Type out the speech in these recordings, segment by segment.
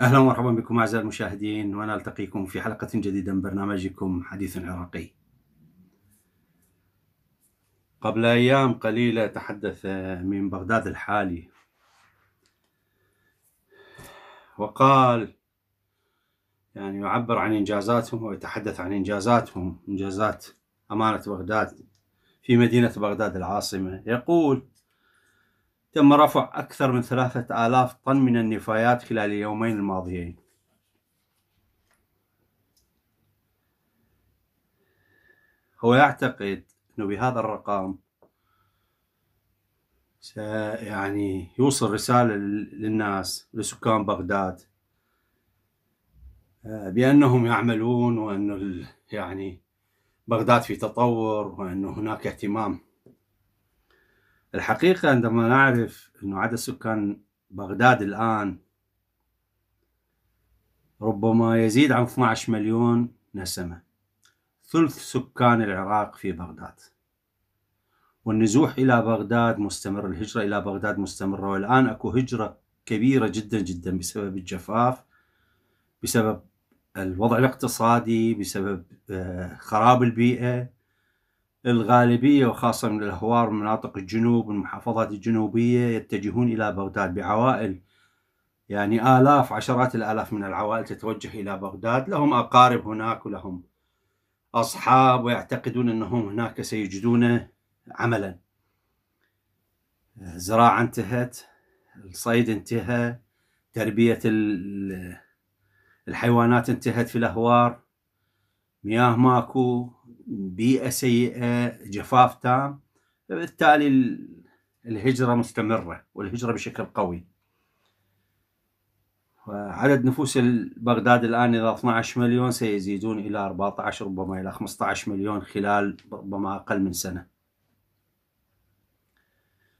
اهلا ومرحبا بكم اعزائي المشاهدين وانا التقيكم في حلقه جديده من برنامجكم حديث عراقي. قبل ايام قليله تحدث من بغداد الحالي وقال يعني يعبر عن إنجازاتهم ويتحدث عن إنجازاتهم إنجازات أمانة بغداد في مدينة بغداد العاصمة يقول تم رفع أكثر من ثلاثة آلاف طن من النفايات خلال اليومين الماضيين هو يعتقد أنه بهذا الرقم يعني يوصل رسالة للناس لسكان بغداد آه، بأنهم يعملون وأن يعني بغداد في تطور وأن هناك اهتمام الحقيقة عندما نعرف أن عدد سكان بغداد الآن ربما يزيد عن 12 مليون نسمة ثلث سكان العراق في بغداد والنزوح إلى بغداد مستمر الهجرة إلى بغداد مستمرة والآن أكو هجرة كبيرة جدا جدا بسبب الجفاف بسبب الوضع الاقتصادي بسبب آه، خراب البيئة الغالبية وخاصة من الهوار من مناطق الجنوب والمحافظات الجنوبية يتجهون إلى بغداد بعوائل يعني آلاف عشرات الآلاف من العوائل تتوجه إلى بغداد لهم أقارب هناك ولهم أصحاب ويعتقدون أنهم هناك سيجدون عملا الزراعة انتهت الصيد انتهى تربية الحيوانات انتهت في الأهوار مياه ماكو بيئة سيئة جفاف تام فبالتالي الهجرة مستمرة والهجرة بشكل قوي وعدد نفوس بغداد الآن إلى 12 مليون سيزيدون إلى 14 ربما إلى 15 مليون خلال ربما أقل من سنة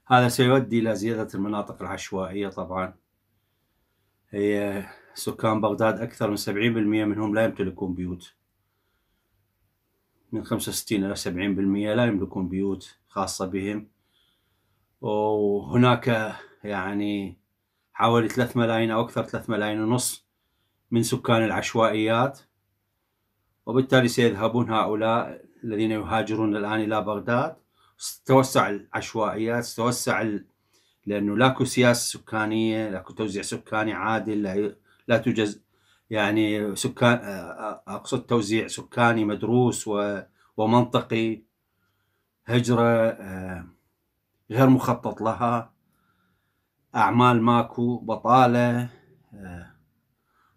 هذا سيؤدي إلى زيادة المناطق العشوائية طبعا هي سكان بغداد أكثر من 70% منهم لا يمتلكون بيوت من 65 إلى 70% لا يملكون بيوت خاصة بهم وهناك يعني حوالي 3 ملايين أو أكثر 3 ملايين ونص من سكان العشوائيات وبالتالي سيذهبون هؤلاء الذين يهاجرون الآن إلى بغداد توسع العشوائيات توسع ال... لانه لاكو سياسه سكانيه لاكو توزيع سكاني عادل لا, لا توجد يعني سكان اقصد توزيع سكاني مدروس و... ومنطقي هجره آه، غير مخطط لها اعمال ماكو بطاله آه،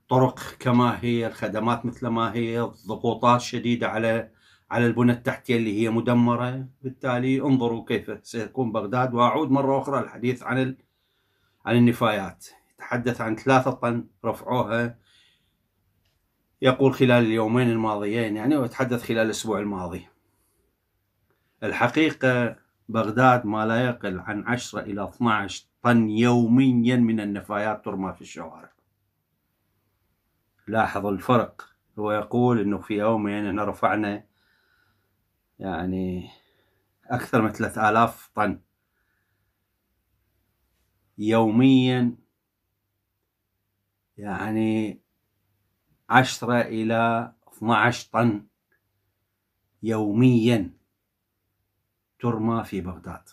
طرق كما هي الخدمات مثل ما هي الضغوطات شديده على على البنى التحتية اللي هي مدمرة بالتالي انظروا كيف سيكون بغداد وأعود مرة أخرى الحديث عن ال... عن النفايات يتحدث عن ثلاثة طن رفعوها يقول خلال اليومين الماضيين يعني ويتحدث خلال الأسبوع الماضي الحقيقة بغداد ما لا يقل عن 10 إلى 12 طن يوميا من النفايات ترمى في الشوارع لاحظوا الفرق هو يقول انه في يومين احنا رفعنا يعني أكثر من 3000 طن يوميا يعني 10 إلى 12 طن يوميا ترمى في بغداد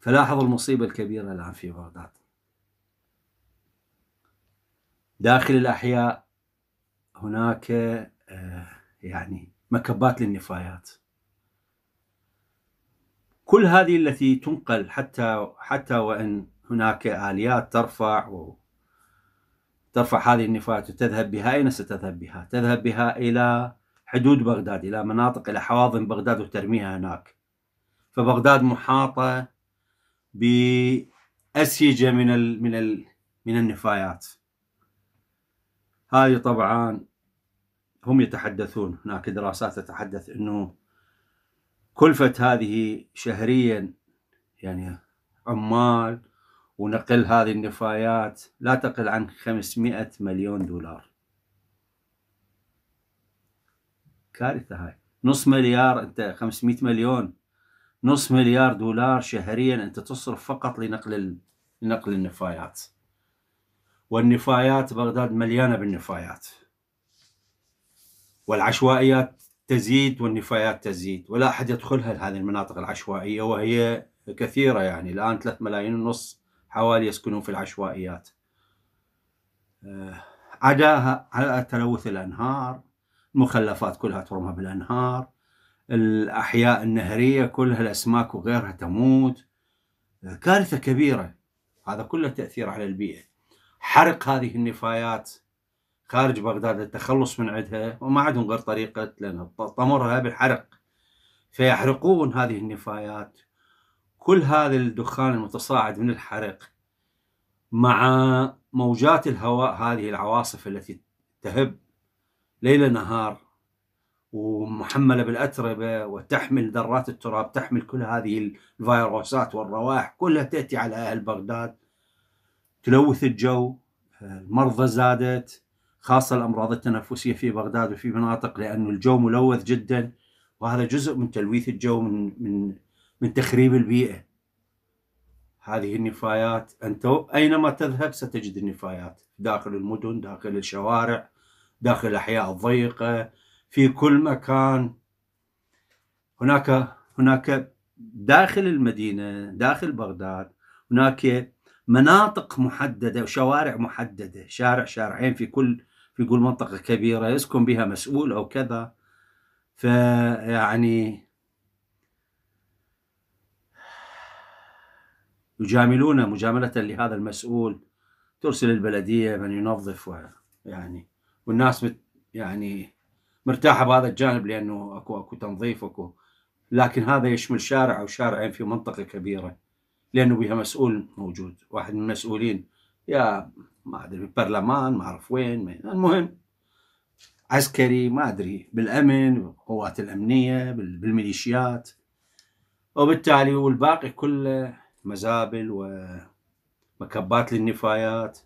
فلاحظوا المصيبة الكبيرة الآن في بغداد داخل الأحياء هناك آه، يعني مكبات للنفايات كل هذه التي تنقل حتى حتى وان هناك اليات ترفع و ترفع هذه النفايات وتذهب بها اين ستذهب بها؟ تذهب بها الى حدود بغداد الى مناطق الى حواضن بغداد وترميها هناك فبغداد محاطه باسيجه من الـ من الـ من النفايات هذه طبعا هم يتحدثون هناك دراسات تتحدث انه كلفة هذه شهريا يعني عمال ونقل هذه النفايات لا تقل عن 500 مليون دولار كارثة هاي نص مليار انت 500 مليون نص مليار دولار شهريا انت تصرف فقط لنقل لنقل النفايات والنفايات بغداد مليانة بالنفايات والعشوائيات تزيد والنفايات تزيد ولا أحد يدخلها هذه المناطق العشوائية وهي كثيرة يعني الآن ثلاث ملايين ونص حوالي يسكنون في العشوائيات عداها آه، على تلوث الأنهار المخلفات كلها ترمى بالأنهار الأحياء النهرية كلها الأسماك وغيرها تموت آه، كارثة كبيرة هذا كله تأثير على البيئة حرق هذه النفايات خارج بغداد التخلص من عندها وما عندهم غير طريقة لأن طمرها بالحرق فيحرقون هذه النفايات كل هذا الدخان المتصاعد من الحرق مع موجات الهواء هذه العواصف التي تهب ليل نهار ومحملة بالأتربة وتحمل ذرات التراب تحمل كل هذه الفيروسات والروائح كلها تأتي على أهل بغداد تلوث الجو المرضى زادت خاصة الأمراض التنفسية في بغداد وفي مناطق لأن الجو ملوث جدا وهذا جزء من تلويث الجو من من من تخريب البيئة هذه النفايات أنت أينما تذهب ستجد النفايات داخل المدن داخل الشوارع داخل الأحياء الضيقة في كل مكان هناك هناك داخل المدينة داخل بغداد هناك مناطق محددة وشوارع محددة شارع شارعين في كل بيقول منطقة كبيرة يسكن بها مسؤول أو كذا فيعني يجاملون مجاملة لهذا المسؤول ترسل البلدية من ينظف ويعني والناس يعني مرتاحة بهذا الجانب لأنه أكو أكو تنظيف أكو لكن هذا يشمل شارع أو شارعين في منطقة كبيرة لأنه بها مسؤول موجود واحد من المسؤولين يا ما ادري بالبرلمان ما اعرف وين المهم عسكري ما ادري بالامن بالقوات الامنيه بالميليشيات وبالتالي والباقي كله مزابل ومكبات للنفايات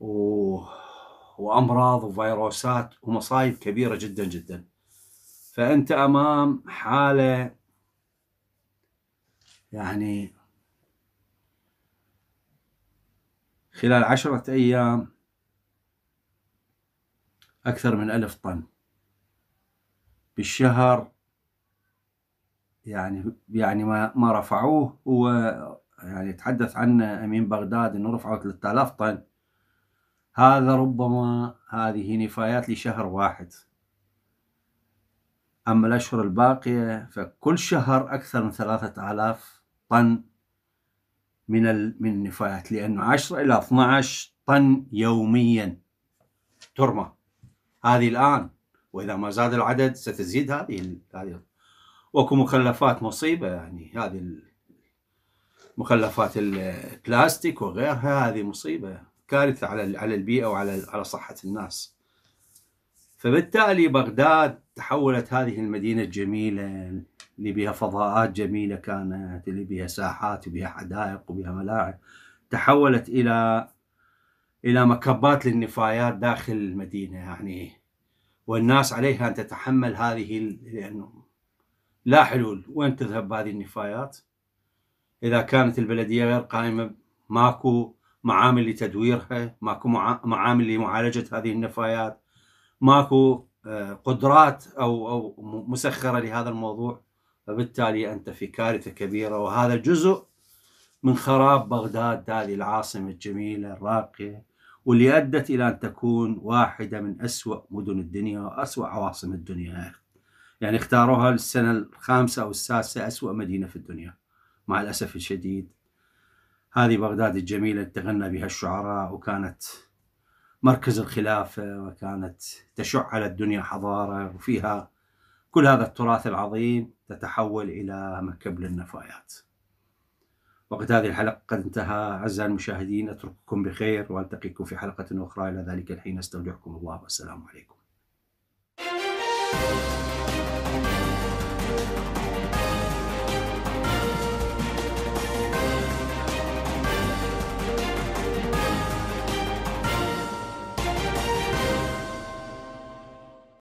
و... وامراض وفيروسات ومصايب كبيره جدا جدا فانت امام حاله يعني خلال عشرة أيام أكثر من ألف طن بالشهر يعني يعني ما ما رفعوه هو يعني تحدث عنه امين بغداد انه رفعوا 3000 طن هذا ربما هذه نفايات لشهر واحد اما الاشهر الباقيه فكل شهر اكثر من ثلاثة آلاف طن من من النفايات لأنه 10 إلى 12 طن يوميا ترمى هذه الآن وإذا ما زاد العدد ستزيد هذه هذه واكو مخلفات مصيبة يعني هذه مخلفات البلاستيك وغيرها هذه مصيبة كارثة على على البيئة وعلى على صحة الناس فبالتالي بغداد تحولت هذه المدينة الجميلة اللي بها فضاءات جميلة كانت اللي بها ساحات وبها حدائق وبها ملاعب تحولت إلى إلى مكبات للنفايات داخل المدينة يعني والناس عليها أن تتحمل هذه لأنه لا حلول وين تذهب بهذه النفايات إذا كانت البلدية غير قائمة ماكو معامل لتدويرها ماكو معامل لمعالجة هذه النفايات ماكو آه، قدرات أو أو مسخرة لهذا الموضوع فبالتالي أنت في كارثة كبيرة وهذا جزء من خراب بغداد هذه العاصمة الجميلة الراقية واللي أدت إلى أن تكون واحدة من أسوأ مدن الدنيا وأسوأ عواصم الدنيا يعني اختاروها للسنة الخامسة أو السادسة أسوأ مدينة في الدنيا مع الأسف الشديد هذه بغداد الجميلة تغنى بها الشعراء وكانت مركز الخلافة وكانت تشع على الدنيا حضارة وفيها كل هذا التراث العظيم تتحول إلى مكب للنفايات وقد هذه الحلقة قد انتهى أعزائي المشاهدين أترككم بخير وألتقيكم في حلقة أخرى إلى ذلك الحين أستودعكم الله والسلام عليكم